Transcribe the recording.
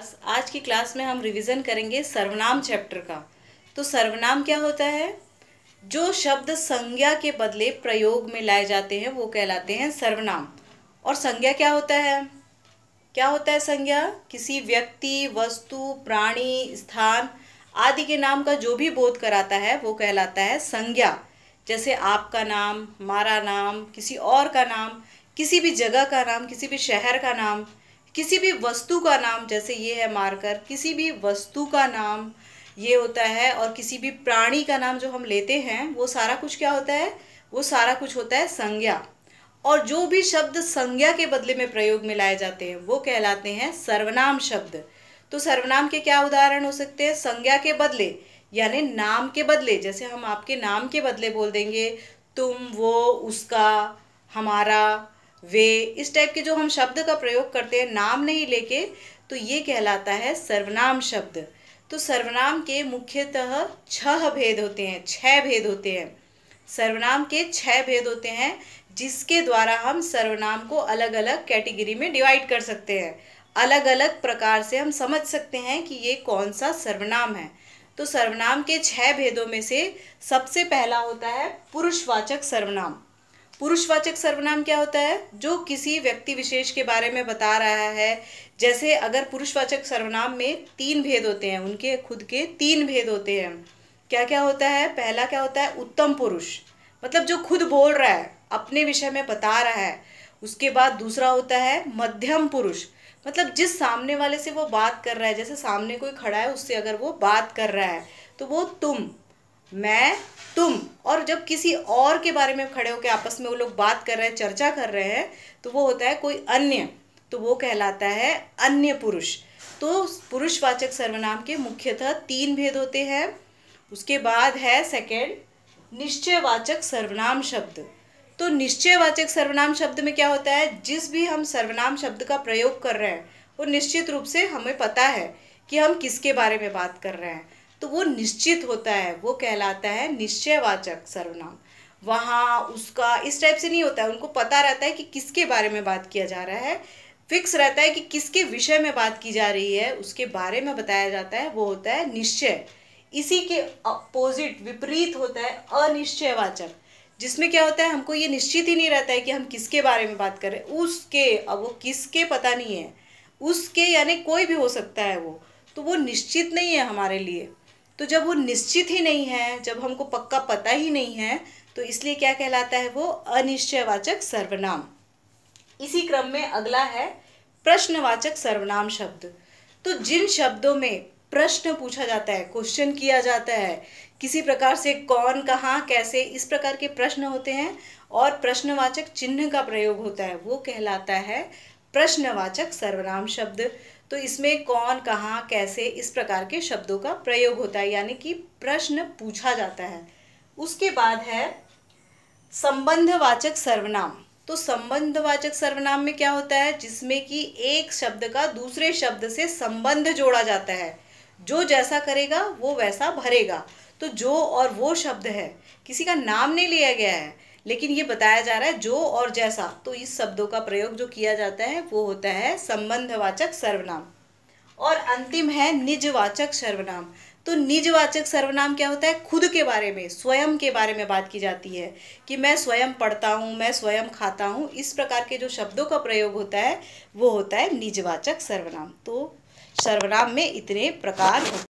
class आज की class में हम रिवीजन करेंगे सर्वनाम चैप्टर का तो सर्वनाम क्या होता है जो शब्द संज्ञा के बदले प्रयोग में लाए जाते हैं वो कहलाते हैं सर्वनाम और संज्ञा क्या होता है क्या होता है संज्ञा किसी व्यक्ति वस्तु प्राणी स्थान आदि के नाम का जो भी बोध कराता है वो कहलाता है संज्ञा जैसे आपका नाम हमारा नाम किसी और का नाम किसी भी जगह का नाम किसी भी शहर का नाम किसी भी वस्तु का नाम जैसे ये है मार्कर किसी भी वस्तु का नाम ये होता है और किसी भी प्राणी का नाम जो हम लेते हैं वो सारा कुछ क्या होता है वो सारा कुछ होता है संज्ञा और जो भी शब्द संज्ञा के बदले में प्रयोग में लाए जाते हैं वो कहलाते हैं सर्वनाम शब्द तो सर्वनाम के क्या उदाहरण हो सकते हैं संज्ञा के बदले यानी नाम के बदले जैसे हम आपके नाम के बदले बोल देंगे तुम वो उसका हमारा वे इस टाइप के जो हम शब्द का प्रयोग करते हैं नाम नहीं लेके तो ये कहलाता है सर्वनाम शब्द तो सर्वनाम के मुख्यतः छह भेद होते हैं छह भेद होते हैं सर्वनाम के छह भेद होते हैं जिसके द्वारा हम सर्वनाम को अलग अलग कैटेगरी में डिवाइड कर सकते हैं अलग अलग प्रकार से हम समझ सकते हैं कि ये कौन सा सर्वनाम है तो सर्वनाम के छह भेदों में से सबसे पहला होता है पुरुषवाचक सर्वनाम पुरुषवाचक सर्वनाम क्या होता है जो किसी व्यक्ति विशेष के बारे में बता रहा है जैसे अगर पुरुषवाचक सर्वनाम में तीन भेद होते हैं उनके खुद के तीन भेद होते हैं क्या क्या होता है पहला क्या होता है उत्तम पुरुष मतलब जो खुद बोल रहा है अपने विषय में बता रहा है उसके बाद दूसरा होता है मध्यम पुरुष मतलब जिस सामने वाले से वो बात कर रहा है जैसे सामने कोई खड़ा है उससे अगर वो बात कर रहा है तो वो तुम मैं तुम और जब किसी और के बारे में खड़े होकर आपस में वो लोग बात कर रहे हैं चर्चा कर रहे हैं तो वो होता है कोई अन्य तो वो कहलाता है अन्य पुरुष तो पुरुषवाचक सर्वनाम के मुख्यतः तीन भेद होते हैं उसके बाद है सेकेंड निश्चयवाचक सर्वनाम शब्द तो निश्चयवाचक सर्वनाम शब्द में क्या होता है जिस भी हम सर्वनाम शब्द का प्रयोग कर रहे हैं वो निश्चित रूप से हमें पता है कि हम किसके बारे में बात कर रहे हैं तो वो निश्चित होता है वो कहलाता है निश्चयवाचक सर्वनाम वहाँ उसका इस टाइप से नहीं होता है उनको पता रहता है कि किसके बारे में बात किया जा रहा है फिक्स रहता है कि किसके विषय में बात की जा रही है उसके बारे में बताया जाता है वो होता है निश्चय इसी के अपोजिट विपरीत होता है अनिश्चयवाचक जिसमें क्या होता है हमको ये निश्चित ही नहीं रहता है कि हम किसके बारे में बात कर रहे हैं उसके अब वो किसके पता नहीं है उसके यानी कोई भी हो सकता है वो तो वो निश्चित नहीं है हमारे लिए तो जब वो निश्चित ही नहीं है जब हमको पक्का पता ही नहीं है तो इसलिए क्या कहलाता है वो अनिश्चयवाचक सर्वनाम इसी क्रम में अगला है प्रश्नवाचक सर्वनाम शब्द तो जिन शब्दों में प्रश्न पूछा जाता है क्वेश्चन किया जाता है किसी प्रकार से कौन कहाँ कैसे इस प्रकार के प्रश्न होते हैं और प्रश्नवाचक चिन्ह का प्रयोग होता है वो कहलाता है प्रश्नवाचक सर्वनाम शब्द तो इसमें कौन कहाँ कैसे इस प्रकार के शब्दों का प्रयोग होता है यानी कि प्रश्न पूछा जाता है उसके बाद है संबंधवाचक सर्वनाम तो संबंधवाचक सर्वनाम में क्या होता है जिसमें कि एक शब्द का दूसरे शब्द से संबंध जोड़ा जाता है जो जैसा करेगा वो वैसा भरेगा तो जो और वो शब्द है किसी का नाम नहीं लिया गया है लेकिन ये बताया जा रहा है जो और जैसा तो इस शब्दों का प्रयोग जो किया जाता है वो होता है संबंधवाचक सर्वनाम और अंतिम है निजवाचक सर्वनाम तो निजवाचक सर्वनाम क्या होता है खुद के बारे में स्वयं के बारे में बात की जाती है कि मैं स्वयं पढ़ता हूँ मैं स्वयं खाता हूँ इस प्रकार के जो शब्दों का प्रयोग होता है वो होता है निजवाचक सर्वनाम तो सर्वनाम में इतने प्रकार होते